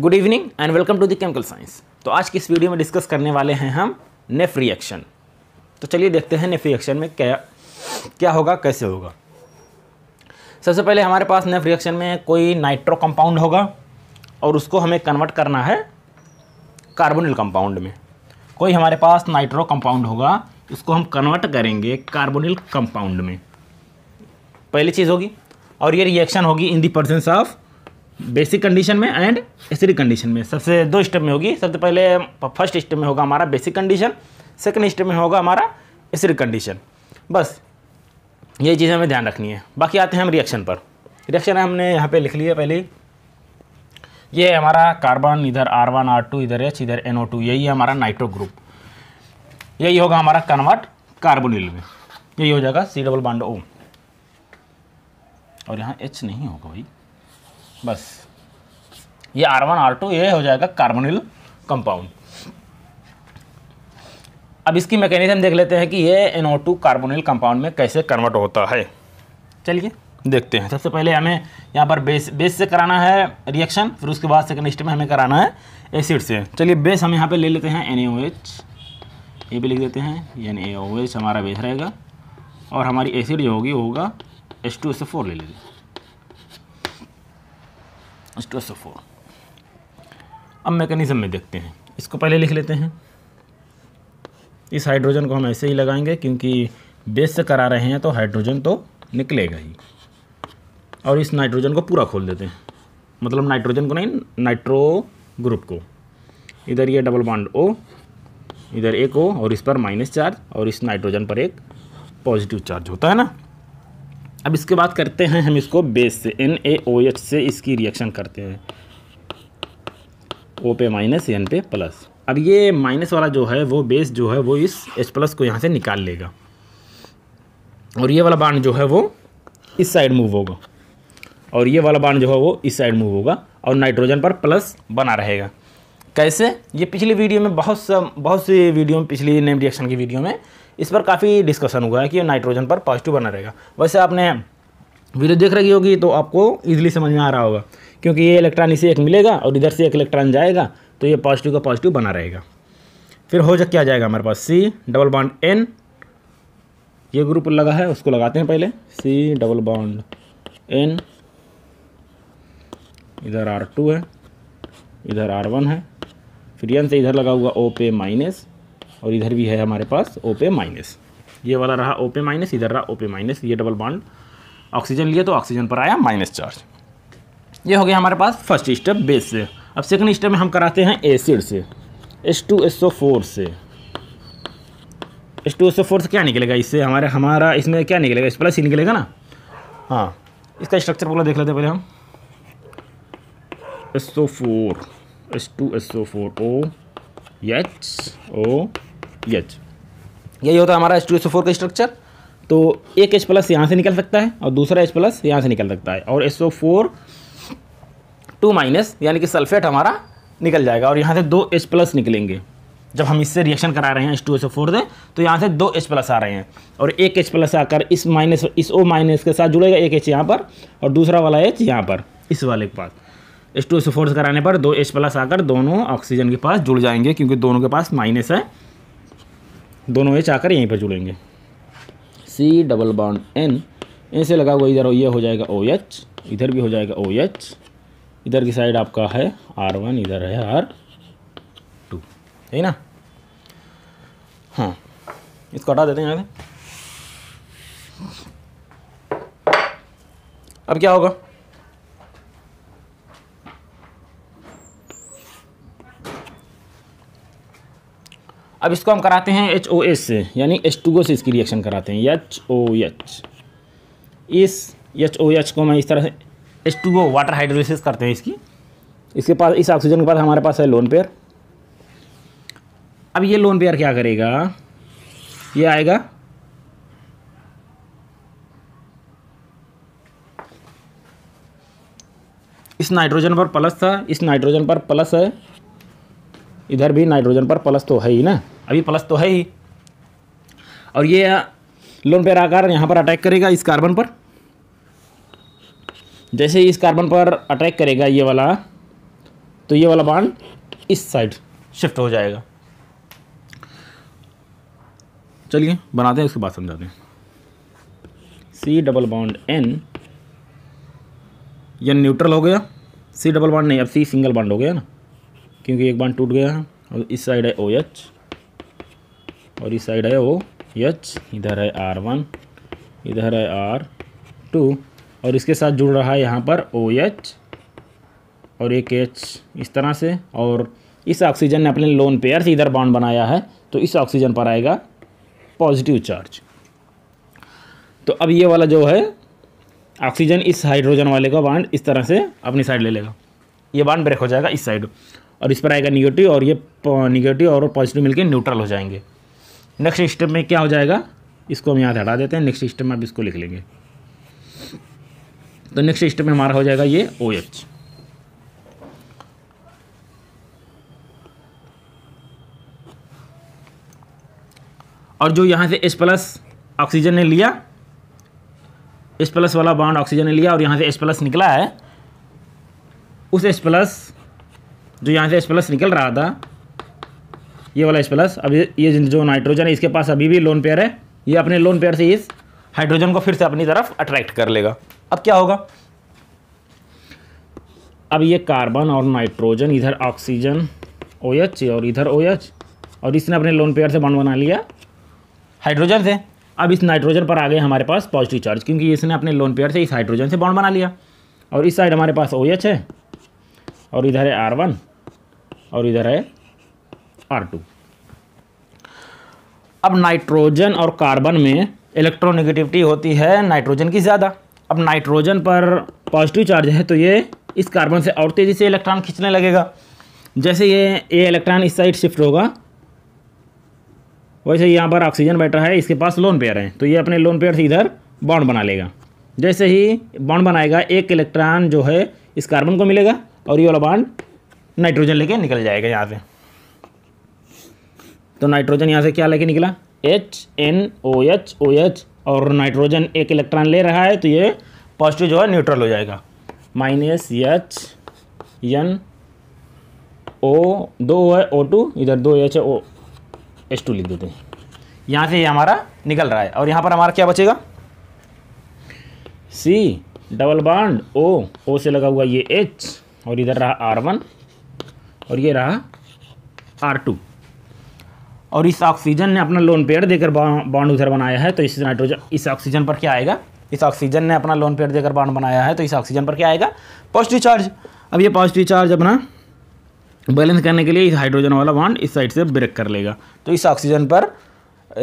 good evening and welcome to the chemical science तो आज की इस वीडियो में डिस्कस करने वाले हैं हम नेफ रिएक्शन तो चलिए देखते हैं नेफ रिएक्शन में क्या क्या होगा कैसे होगा सबसे पहले हमारे पास नेफ रिएक्शन में कोई नाइट्रो कंपाउंड होगा और उसको हमें कन्वर्ट करना है कार्बोनिल कंपाउंड में कोई हमारे पास नाइट्रो कंपाउंड होगा उसको हम कन्वर्ट करेंगे कार्बोनिल कंपाउंड में पहली चीज़ होगी और ये रिएक्शन होगी in the presence of basic condition में एंड एसिडिक कंडीशन में सबसे दो स्टेप में होगी सबसे पहले फर्स्ट स्टेप में होगा हमारा बेसिक कंडीशन सेकेंड स्टेप में होगा हमारा एसिडिक कंडीशन बस ये चीज़ हमें ध्यान रखनी है बाकी आते हैं हम रिएक्शन पर रिएक्शन हमने यहाँ पे लिख लिया पहले ये हमारा कार्बन इधर आर वन आर टू इधर एच इधर एन ओ टू यही है हमारा नाइट्रो ग्रुप यही होगा हमारा कन्वर्ट कार्बोनिल में यही हो जाएगा सी डबल बांड ओ और यहाँ एच नहीं होगा भाई बस ये आर वन आर टू ये हो जाएगा कार्बोनिल कंपाउंड अब इसकी मैकेनिज्म देख लेते हैं कि ये एनओ टू कार्बोनिल कंपाउंड में कैसे कन्वर्ट होता है चलिए देखते हैं सबसे पहले हमें यहाँ पर बेस बेस से कराना है रिएक्शन फिर उसके बाद सेकेंड स्टेप में हमें कराना है एसिड से चलिए बेस हम यहाँ पे ले लेते हैं एन ये भी लिख देते हैं यानी ए हमारा बेस रहेगा और हमारी एसिड जो होगी वो होगा एस टू एस फोर ले हैं स्ट्रोसोफोर अब मैकेनिज़्म में देखते हैं इसको पहले लिख लेते हैं इस हाइड्रोजन को हम ऐसे ही लगाएंगे क्योंकि बेस से करा रहे हैं तो हाइड्रोजन तो निकलेगा ही और इस नाइट्रोजन को पूरा खोल देते हैं मतलब नाइट्रोजन को नहीं नाइट्रो ग्रुप को इधर ये डबल बॉन्ड ओ इधर एक ओ और इस पर माइनस चार्ज और इस नाइट्रोजन पर एक पॉजिटिव चार्ज होता है ना अब इसके बाद करते हैं हम इसको बेस से एन ए ओ एच से इसकी रिएक्शन करते हैं ओ पे माइनस एन पे प्लस अब ये माइनस वाला जो है वो बेस जो है वो इस एच प्लस को यहाँ से निकाल लेगा और ये वाला बांड जो है वो इस साइड मूव होगा और ये वाला बांड जो है वो इस साइड मूव होगा और नाइट्रोजन पर प्लस बना रहेगा कैसे ये पिछली वीडियो में बहुत सब बहुत सी वीडियो में पिछली नेम रिएक्शन की वीडियो में इस पर काफ़ी डिस्कशन हुआ है कि नाइट्रोजन पर पॉजिटिव बना रहेगा वैसे आपने वीडियो देख रही होगी तो आपको ईजिली समझ में आ रहा होगा क्योंकि ये इलेक्ट्रॉन इसे एक मिलेगा और इधर से एक इलेक्ट्रॉन जाएगा तो ये पॉजिटिव का पॉजिटिव बना रहेगा फिर हो जा क्या जाएगा हमारे पास सी डबल बॉन्ड एन ये ग्रुप लगा है उसको लगाते हैं पहले सी डबल बॉन्ड एन इधर आर टू है इधर आर वन है फिर यन से इधर लगा हुआ ओ पे माइनस और इधर भी है हमारे पास ओ पे माइनस ये वाला रहा ओ पे माइनस इधर रहा ओ पे माइनस ये डबल बॉन्ड ऑक्सीजन लिया तो ऑक्सीजन पर आया माइनस चार्ज ये हो गया हमारे पास फर्स्ट स्टेप बेस से अब सेकंड स्टेप में हम कराते हैं एसिड से S two S O four से S two S O four से क्या निकलेगा इससे हमारे हमारा इसमें क्या निकलेगा इस प्लस ही निकलेगा ना हाँ इसका स्ट्रक्चर पूरा देख लेते पहले हम S O four four O H O H यही होता है हमारा एस टू एस फोर का स्ट्रक्चर तो एक एच प्लस यहाँ से निकल सकता है और दूसरा एच प्लस यहाँ से निकल सकता है और S O four two minus यानी कि सल्फेट हमारा निकल जाएगा और यहाँ से दो एच प्लस निकलेंगे जब हम इससे रिएक्शन करा रहे हैं S two S O four से तो यहाँ से दो एच प्लस आ रहे हैं और एक एच प्लस आकर इस माइनस इस ओ माइनस के साथ जुड़ेगा एक एच यहाँ पर और दूसरा वाला एच यहाँ पर इस वाले के पास एस टू से फोर्स कराने पर दो एच प्लस आकर दोनों ऑक्सीजन के पास जुड़ जाएंगे क्योंकि दोनों के पास माइनस है दोनों एच आकर यहीं पर जुड़ेंगे सी डबल बॉन्ड एन ऐसे लगा हुआ इधर ये हो जाएगा ओ एच इधर भी हो जाएगा ओ एच इधर की साइड आपका है आर वन इधर है आर टू है ना हाँ इसको हटा देते हैं यहाँ से अब क्या होगा अब इसको हम कराते हैं एच ओ एस से यानी एच टू ओ से इसकी रिएक्शन कराते हैं एच ओ एच इस एच ओ एच को मैं इस तरह से H two O water hydrolysis करते हैं इसकी इसके पास इस ऑक्सीजन के पास हमारे पास है लोन पेयर अब ये लोन पेयर क्या करेगा ये आएगा इस नाइट्रोजन पर प्लस था इस नाइट्रोजन पर प्लस है इधर भी नाइट्रोजन पर प्लस तो है ही ना अभी प्लस तो है ही और ये लोन पेयर आकार यहाँ पर अटैक करेगा इस कार्बन पर जैसे ही इस कार्बन पर अटैक करेगा ये वाला तो ये वाला बांड इस साइड शिफ्ट हो जाएगा चलिए बनाते हैं उसके बाद समझाते हैं सी डबल बाउंड एन ये न्यूट्रल हो गया सी डबल बाउंड नहीं अब सी सिंगल बाउंड हो गया ना क्योंकि एक बाउंड टूट गया है और इस साइड है ओ OH, एच और इस साइड है ओ एच इधर है आर वन इधर है आर टू और इसके साथ जुड़ रहा है यहाँ पर ओ एच और एक एच इस तरह से और इस ऑक्सीजन ने अपने लोन पेयर से इधर बाउंड बनाया है तो इस ऑक्सीजन पर आएगा पॉजिटिव चार्ज तो अब ये वाला जो है ऑक्सीजन इस हाइड्रोजन वाले का बाड इस तरह से अपनी साइड ले लेगा ये बाड ब्रेक हो जाएगा इस साइड और इस पर आएगा निगेटिव और ये निगेटिव और पॉजिटिव मिलकर न्यूट्रल हो जाएंगे नेक्स्ट स्टेप में क्या हो जाएगा इसको हम यहाँ से हटा देते हैं नेक्स्ट स्टेप में आप इसको लिख लेंगे तो नेक्स्ट स्टेप में हमारा हो जाएगा ये ओ एच और जो यहाँ से एस प्लस ऑक्सीजन ने लिया एस प्लस वाला बाउंड ऑक्सीजन ने लिया और यहाँ से एस प्लस निकला है उस एस प्लस जो यहाँ से एस प्लस निकल रहा था ये वाला इस प्लस अभी ये जो नाइट्रोजन है इसके पास अभी भी लोन पेयर है ये अपने लोन पेयर से इस हाइड्रोजन को फिर से अपनी तरफ अट्रैक्ट कर लेगा अब क्या होगा अब ये कार्बन और नाइट्रोजन इधर ऑक्सीजन ओ एच और इधर ओ एच और इसने अपने लोन पेयर से बन बना लिया हाइड्रोजन से अब इस नाइट्रोजन पर आ गए हमारे पास पॉजिटिव चार्ज क्योंकि इसने अपने लोन पेयर से इस हाइड्रोजन से बॉन्ड बना लिया और इस साइड हमारे पास ओ OH है और इधर है आर वन और इधर है आर अब नाइट्रोजन और कार्बन में इलेक्ट्रोनेगेटिविटी होती है नाइट्रोजन की ज़्यादा अब नाइट्रोजन पर पॉजिटिव चार्ज है तो ये इस कार्बन से और तेज़ी से इलेक्ट्रॉन खींचने लगेगा जैसे ये ये इलेक्ट्रॉन इस साइड शिफ्ट होगा वैसे यहाँ पर ऑक्सीजन बैठा है इसके पास लोन पेयर है तो ये अपने लोन पेयर से इधर बॉन्ड बना लेगा जैसे ही बॉन्ड बनाएगा एक इलेक्ट्रॉन जो है इस कार्बन को मिलेगा और ये वाला बॉन्ड नाइट्रोजन लेके निकल जाएगा यहाँ से तो नाइट्रोजन यहाँ से क्या लेके निकला H N O H O H और नाइट्रोजन एक इलेक्ट्रॉन ले रहा है तो ये पॉजिटिव जो है न्यूट्रल हो जाएगा माइनस एच एन ओ दो है ओ टू इधर दो एच है ओ एच टू लिख देते हैं यहाँ से ये यह हमारा निकल रहा है और यहाँ पर हमारा क्या बचेगा सी डबल बाड ओ ओ से लगा हुआ ये एच और इधर रहा आर वन और ये रहा आर टू और इस ऑक्सीजन ने अपना लोन पेयर देकर बॉन्ड उधर बनाया है तो इस नाइट्रोजन इस ऑक्सीजन पर क्या आएगा इस ऑक्सीजन ने अपना लोन पेयर देकर बॉन्ड बनाया है तो इस ऑक्सीजन पर क्या आएगा पॉजिटिव चार्ज अब ये पॉजिटिव चार्ज अपना बैलेंस करने के लिए इस हाइड्रोजन वाला बॉन्ड इस साइड से ब्रेक कर लेगा तो इस ऑक्सीजन पर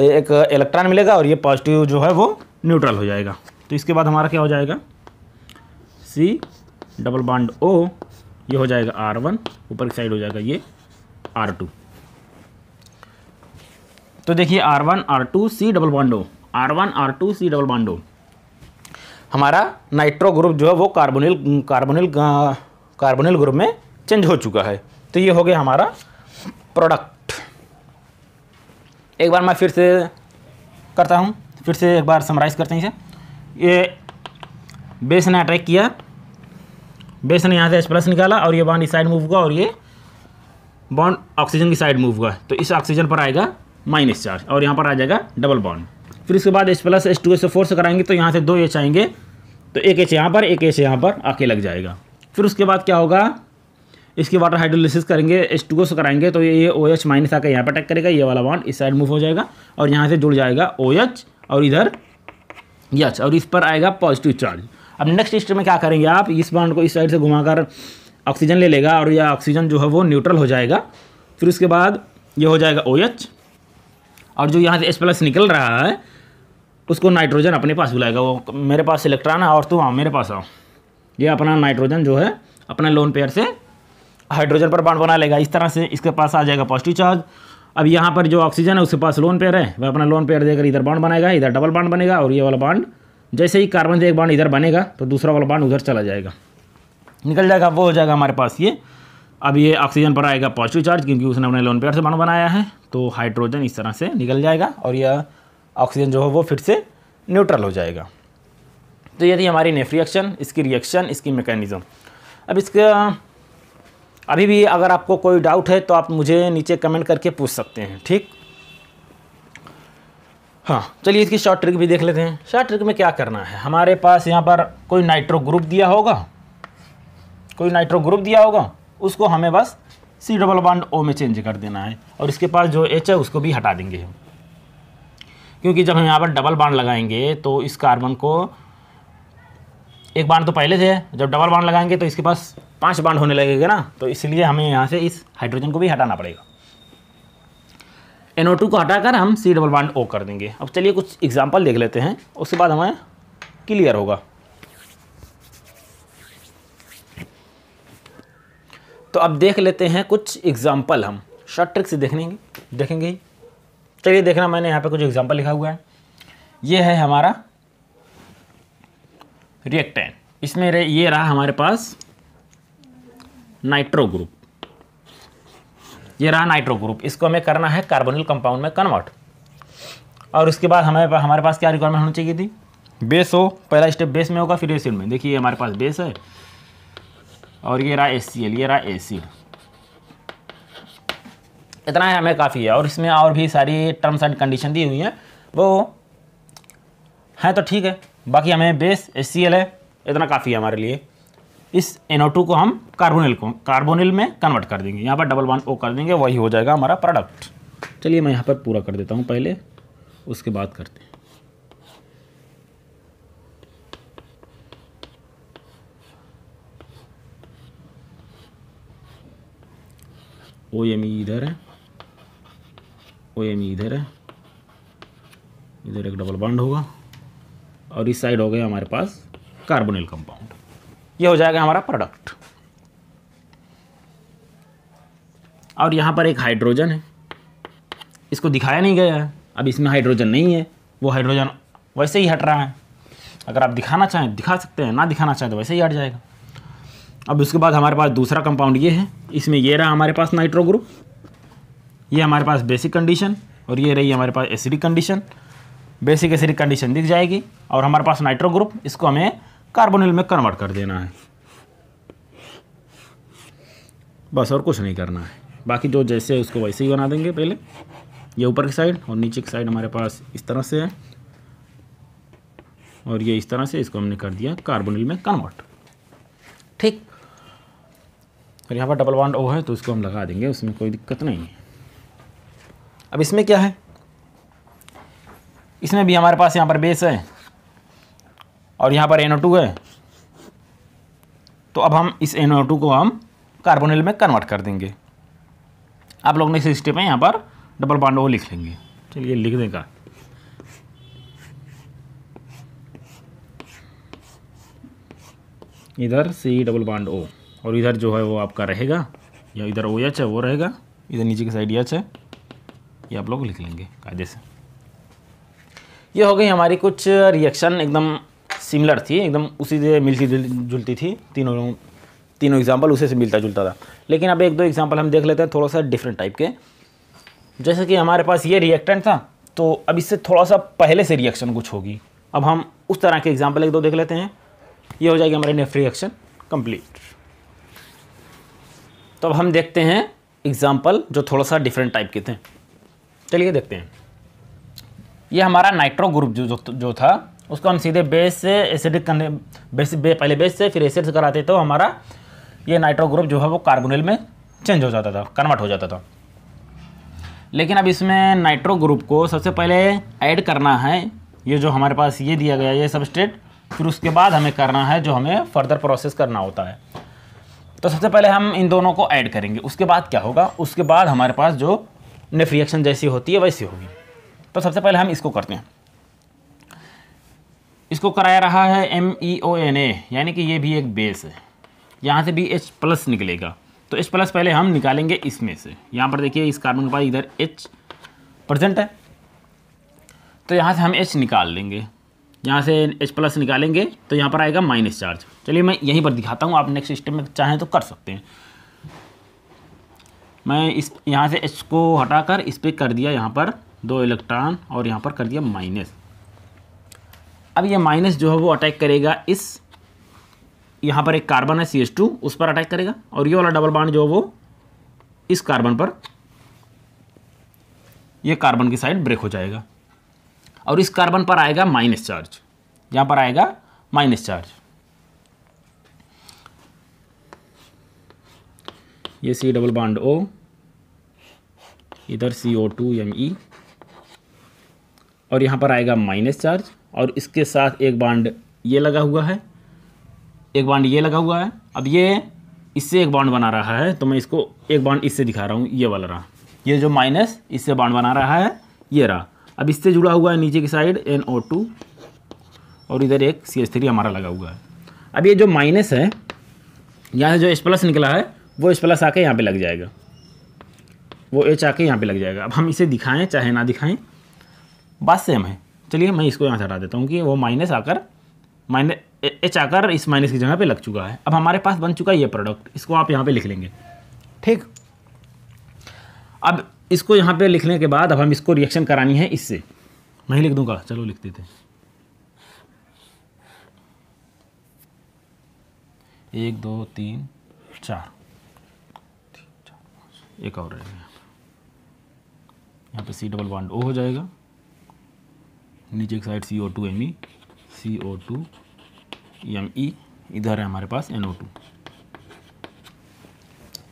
एक इलेक्ट्रॉन मिलेगा और ये पॉजिटिव जो है वो न्यूट्रल हो जाएगा तो इसके बाद हमारा क्या हो जाएगा सी डबल बॉन्ड ओ ये हो जाएगा आर वन ऊपर की साइड हो जाएगा ये आर टू तो देखिए R one R two C double bond O R one R two C double bond O हमारा नाइट्रो ग्रुप जो है वो कार्बोनिल कार्बोनिल कार्बोनिल ग्रुप में चेंज हो चुका है तो ये हो गया हमारा प्रोडक्ट एक बार मैं फिर से करता हूँ फिर से एक बार समराइज़ करते हैं इसे ये बेस ने अटैक किया बेस ने यहाँ से एच प्लस निकाला और ये बॉन्ड इस साइड मूव हुआ और ये बॉन्ड ऑक्सीजन की साइड मूव हुआ तो इस ऑक्सीजन पर आएगा माइनस चार्ज और यहाँ पर आ जाएगा डबल बॉन्ड फिर इसके बाद H plus H two S four से कराएंगे तो यहाँ से दो एच आएंगे तो एक एच यहाँ पर एक एच यहाँ पर आके लग जाएगा फिर उसके बाद क्या होगा इसकी वाटर हाइड्रोलिसिस करेंगे एच टू से कराएंगे तो ये ओ एच माइनस आकर यहाँ पर अटैक करेगा ये वाला बॉन्ड इस साइड मूव हो जाएगा और यहाँ से जुड़ जाएगा ओ एच और इधर यच और इस पर आएगा पॉजिटिव चार्ज अब नेक्स्ट स्टेप में क्या करेंगे आप इस बॉन्ड को इस साइड से घुमाकर ऑक्सीजन ले लेगा और यह ऑक्सीजन जो है वो न्यूट्रल हो जाएगा फिर उसके बाद ये हो जाएगा ओ OH, एच और जो यहाँ से एस प्लस निकल रहा है उसको नाइट्रोजन अपने पास बुलाएगा वो मेरे पास इलेक्ट्रॉन है और तुम आओ मेरे पास आओ ये अपना नाइट्रोजन जो है अपना लोन पेयर से हाइड्रोजन पर बाड बना लेगा इस तरह से इसके पास आ जाएगा पॉजिटिव चार्ज अब यहाँ पर जो ऑक्सीजन है उसके पास लोन पेयर है वह अपना लोन पेयर देकर इधर बांड बनाएगा इधर डबल बांड बनेगा और ये वाला बांड जैसे ही कार्बन से एक बाड इधर बनेगा तो दूसरा वाला बांड उधर चला जाएगा निकल जाएगा वो हो जाएगा हमारे पास ये अब ये ऑक्सीजन पर आएगा पॉजिटिव चार्ज क्योंकि उसने अपने लोन पेयर से बन बनाया है तो हाइड्रोजन इस तरह से निकल जाएगा और यह ऑक्सीजन जो है वो फिर से न्यूट्रल हो जाएगा तो ये थी हमारी नेफ रिएक्शन इसकी रिएक्शन इसकी मैकेनिज़्म अब इसका अभी भी अगर आपको कोई डाउट है तो आप मुझे नीचे कमेंट करके पूछ सकते हैं ठीक हाँ चलिए इसकी शॉर्ट ट्रिक भी देख लेते हैं शॉर्ट ट्रिक में क्या करना है हमारे पास यहाँ पर कोई नाइट्रो ग्रुप दिया होगा कोई नाइट्रो ग्रुप दिया होगा उसको हमें बस सी डबल बॉन्ड ओ में चेंज कर देना है और इसके पास जो एच है उसको भी हटा देंगे हम क्योंकि जब हम यहाँ पर डबल बॉन्ड लगाएंगे तो इस कार्बन को एक बॉन्ड तो पहले से है जब डबल बांड लगाएंगे तो इसके पास पांच बॉन्ड होने लगेगा ना तो इसलिए हमें यहाँ से इस हाइड्रोजन को भी हटाना पड़ेगा एनओ टू को हटाकर हम सी डबल बॉन्ड ओ कर देंगे अब चलिए कुछ एग्जाम्पल देख लेते हैं उसके बाद हमें क्लियर होगा तो अब देख लेते हैं कुछ एग्जाम्पल हम शॉर्ट ट्रिक से देखने देखेंगे ही चलिए देखना मैंने यहाँ पे कुछ एग्जाम्पल लिखा हुआ है ये है हमारा रिएक्टेन इसमें रह, ये रहा हमारे पास नाइट्रो ग्रुप ये रहा नाइट्रो ग्रुप इसको हमें करना है कार्बोनिल कंपाउंड में कन्वर्ट और उसके बाद हमें हमारे पास क्या रिक्वायरमेंट होनी चाहिए थी बेस हो पहला स्टेप बेस में होगा फिर एसिड में देखिए हमारे पास बेस है और ये रहा एस ये रहा एसिड इतना है हमें काफ़ी है और इसमें और भी सारी टर्म्स एंड कंडीशन दी हुई हैं वो हैं तो ठीक है बाकी हमें बेस एस है इतना काफ़ी है हमारे लिए इस एनओटू को हम कार्बोनिल को कार्बोनिल में कन्वर्ट कर देंगे यहाँ पर डबल वन ओ कर देंगे वही हो जाएगा हमारा प्रोडक्ट चलिए मैं यहाँ पर पूरा कर देता हूँ पहले उसके बाद करते हैं ओ एम ई इधर है ओ एम ई इधर है इधर एक डबल बॉन्ड होगा और इस साइड हो गया हमारे पास कार्बोनिल कंपाउंड ये हो जाएगा हमारा प्रोडक्ट और यहाँ पर एक हाइड्रोजन है इसको दिखाया नहीं गया है अब इसमें हाइड्रोजन नहीं है वो हाइड्रोजन वैसे ही हट रहा है अगर आप दिखाना चाहें दिखा सकते हैं ना दिखाना चाहें तो वैसे ही हट जाएगा अब उसके बाद हमारे पास दूसरा कंपाउंड ये है इसमें ये रहा हमारे पास नाइट्रो ग्रुप ये हमारे पास बेसिक कंडीशन और ये रही हमारे पास acidic condition basic acidic condition दिख जाएगी और हमारे पास नाइट्रो ग्रुप इसको हमें कार्बोनिल में कन्वर्ट कर देना है बस और कुछ नहीं करना है बाकी जो जैसे है उसको वैसे ही बना देंगे पहले ये ऊपर की साइड और नीचे की साइड हमारे पास इस तरह से है और ये इस तरह से इसको हमने कर दिया कार्बोनिल में कन्वर्ट ठीक और यहाँ पर डबल वांड ओ है तो उसको हम लगा देंगे उसमें कोई दिक्कत नहीं है अब इसमें क्या है इसमें भी हमारे पास यहाँ पर बेस है और यहाँ पर एन है तो अब हम इस एन को हम कार्बोनिल में कन्वर्ट कर देंगे आप लोग नेक्स्ट स्टेप में यहाँ पर डबल बॉन्ड ओ लिख लेंगे चलिए लिख देगा इधर सी डबल बॉन्ड ओ और इधर जो है वो आपका रहेगा या इधर ओ एच है वो रहेगा इधर नीचे की साइड एच है ये आप लोग लिख लेंगे कायदे से ये हो गई हमारी कुछ रिएक्शन एकदम सिमिलर थी एकदम उसी से मिलती जुलती थी तीनों तीनों एग्जाम्पल उसी से मिलता जुलता था लेकिन अब एक दो एग्जाम्पल हम देख लेते हैं थोड़ा सा डिफरेंट टाइप के जैसे कि हमारे पास ये रिएक्टेंट था तो अब इससे थोड़ा सा पहले से रिएक्शन कुछ होगी अब हम उस तरह के एग्जाम्पल एक दो देख लेते हैं ये हो जाएगी हमारी नेफ्ट रिएक्शन कम्प्लीट तो अब हम देखते हैं एग्ज़ाम्पल जो थोड़ा सा डिफरेंट टाइप के थे चलिए देखते हैं ये हमारा नाइट्रो ग्रुप जो जो, जो था उसको हम सीधे बेस से एसिडिक करने बेस बे, पहले बेस से फिर एसिड से कराते तो हमारा ये नाइट्रो ग्रुप जो है वो कार्बोनिल में चेंज हो जाता था कन्वर्ट हो जाता था लेकिन अब इसमें नाइट्रो ग्रुप को सबसे पहले ऐड करना है ये जो हमारे पास ये दिया गया ये सबस्टेट फिर उसके बाद हमें करना है जो हमें फर्दर प्रोसेस करना होता है तो सबसे पहले हम इन दोनों को ऐड करेंगे उसके बाद क्या होगा उसके बाद हमारे पास जो रिएक्शन जैसी होती है वैसी होगी तो सबसे पहले हम इसको करते हैं इसको कराया रहा है M E O N A यानी कि ये भी एक बेस है यहाँ से भी एच प्लस निकलेगा तो एच प्लस पहले हम निकालेंगे इसमें से यहाँ पर देखिए इस कार्बन के पास इधर एच प्रजेंट है तो यहाँ से हम एच निकाल लेंगे यहाँ से एच प्लस निकालेंगे तो यहाँ पर आएगा माइनस चार्ज चलिए मैं यहीं पर दिखाता हूँ आप नेक्स्ट स्टेप में चाहें तो कर सकते हैं मैं इस यहाँ से एच को हटाकर इस पर कर दिया यहाँ पर दो इलेक्ट्रॉन और यहाँ पर कर दिया माइनस अब ये माइनस जो है वो अटैक करेगा इस यहाँ पर एक कार्बन है सी एच टू उस पर अटैक करेगा और ये वाला डबल बाड जो है वो इस कार्बन पर ये कार्बन की साइड ब्रेक हो जाएगा और इस कार्बन पर आएगा माइनस चार्ज यहाँ पर आएगा माइनस चार्ज ये सी डबल बाड ओ इधर सी ओ टू एम ई और यहाँ पर आएगा माइनस चार्ज और इसके साथ एक बाड ये लगा हुआ है एक बाड ये लगा हुआ है अब ये इससे एक बॉन्ड बना रहा है तो मैं इसको एक बॉन्ड इससे दिखा रहा हूँ ये वाला रहा ये जो माइनस इससे बॉन्ड बना रहा है ये रहा अब इससे जुड़ा हुआ है नीचे की साइड एन ओ टू और इधर एक सी एच थ्री हमारा लगा हुआ है अब ये जो माइनस है यहाँ से जो एच प्लस निकला है वो एच प्लस आके यहाँ पे लग जाएगा वो एच आके यहाँ पे लग जाएगा अब हम इसे दिखाएं चाहे ना दिखाएं बात सेम है चलिए मैं इसको यहाँ से हटा देता हूँ कि वो माइनस आकर माइनस एच आकर इस माइनस की जगह पे लग चुका है अब हमारे पास बन चुका है ये प्रोडक्ट इसको आप यहाँ पे लिख लेंगे ठीक अब इसको यहाँ पे लिखने के बाद अब हम इसको रिएक्शन करानी है इससे मैं लिख दूंगा चलो लिख देते हैं एक दो तीन चार एक और रहेगा यहाँ पे सी डबल वन ओ हो जाएगा नीचे एक side C O two M E C O two M E इधर है हमारे पास एन ओ टू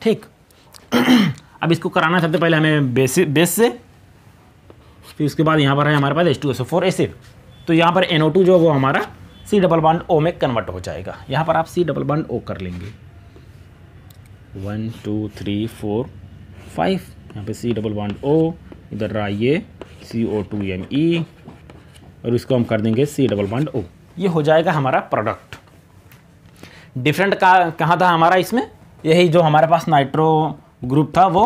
ठीक अब इसको कराना सबसे पहले हमें बेस बेस से फिर उसके बाद यहाँ पर है हमारे पास S two S four acid तो यहाँ पर एन ओ टू जो वो हमारा सी डबल बॉन्ड ओ में कन्वर्ट हो जाएगा यहाँ पर आप सी डबल बॉन्ड ओ कर लेंगे one two three four five यहाँ पर सी डबल बॉन्ड ओ इधर रहा ये सी ओ टू एम ई और इसको हम कर देंगे सी डबल बॉन्ड ओ ये हो जाएगा हमारा प्रोडक्ट डिफरेंट का कहाँ था हमारा इसमें यही जो हमारे पास नाइट्रो ग्रुप था वो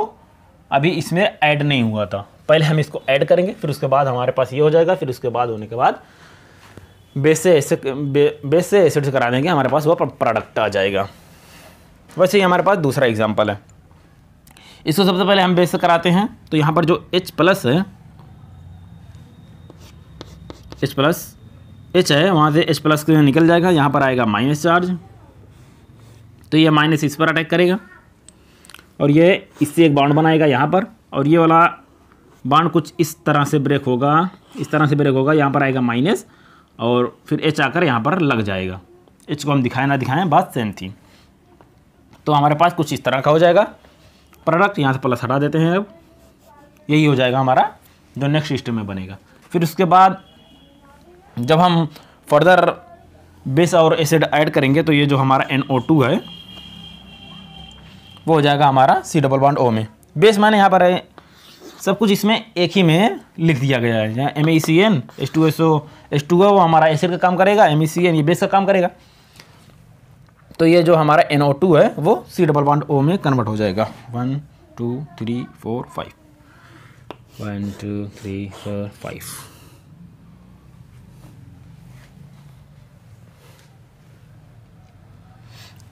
अभी इसमें ऐड नहीं हुआ था पहले हम इसको ऐड करेंगे फिर उसके बाद हमारे पास ये हो जाएगा फिर उसके बाद होने के बाद बेस से ऐसे बेस से एसिड से करा देंगे हमारे पास वो प्रोडक्ट आ जाएगा वैसे ही हमारे पास दूसरा एग्जाम्पल है इसको सबसे पहले हम बेस से कराते हैं तो यहाँ पर जो H प्लस है H प्लस H है वहाँ से H प्लस निकल जाएगा यहाँ पर आएगा माइनस चार्ज तो ये माइनस इस पर अटैक करेगा और ये इससे एक बाउंड बनाएगा यहाँ पर और ये वाला बाउंड कुछ इस तरह से ब्रेक होगा इस तरह से ब्रेक होगा यहाँ पर आएगा माइनस और फिर एच आकर यहाँ पर लग जाएगा एच को हम दिखाएं ना दिखाएं बात सेम थी तो हमारे पास कुछ इस तरह का हो जाएगा प्रोडक्ट यहाँ से प्लस हटा देते हैं अब यही हो जाएगा हमारा जो नेक्स्ट सिस्टम में बनेगा फिर उसके बाद जब हम फर्दर बेस और एसिड ऐड करेंगे तो ये जो हमारा एन है वो हो जाएगा हमारा सी डबल बॉन्ड ओ में बेस माने यहाँ पर है सब कुछ इसमें एक ही में लिख दिया गया है यहाँ M E C N S two S O S two O हमारा एसिड का काम करेगा एम ई सी एन ये बेस का काम करेगा तो ये जो हमारा एन ओ टू है वो सी डबल बॉन्ड ओ में कन्वर्ट हो जाएगा one two three four five one two three four five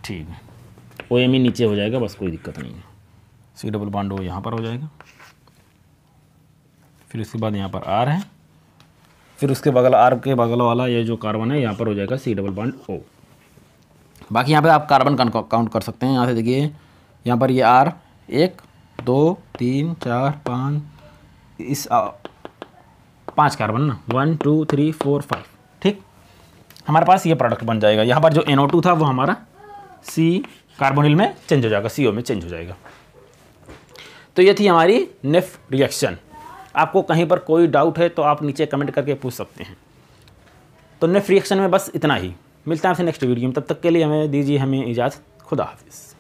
ठीक है ओ एम ही नीचे हो जाएगा बस कोई दिक्कत नहीं है सी डबल बॉन्ड ओ यहाँ पर हो जाएगा फिर उसके बाद यहाँ पर आर है फिर उसके बगल आर के बगल वाला ये जो कार्बन है यहाँ पर हो जाएगा सी डबल बॉन्ड ओ बाकी यहाँ पर आप कार्बन काउंट कर सकते हैं यहाँ से देखिए यहाँ पर ये आर एक दो तीन चार पाँच इस पांच कार्बन ना one two three four five ठीक हमारे पास ये प्रोडक्ट बन जाएगा यहाँ पर जो ओ टू था वो हमारा सी कार्बोनिल में चेंज हो जाएगा सी में चेंज हो जाएगा तो ये थी हमारी नेफ रिएक्शन आपको कहीं पर कोई डाउट है तो आप नीचे कमेंट करके पूछ सकते हैं तो नेफ रिएक्शन में बस इतना ही मिलता है आपसे नेक्स्ट वीडियो में तब तक के लिए हमें दीजिए हमें इजाज़त खुदा हाफिज़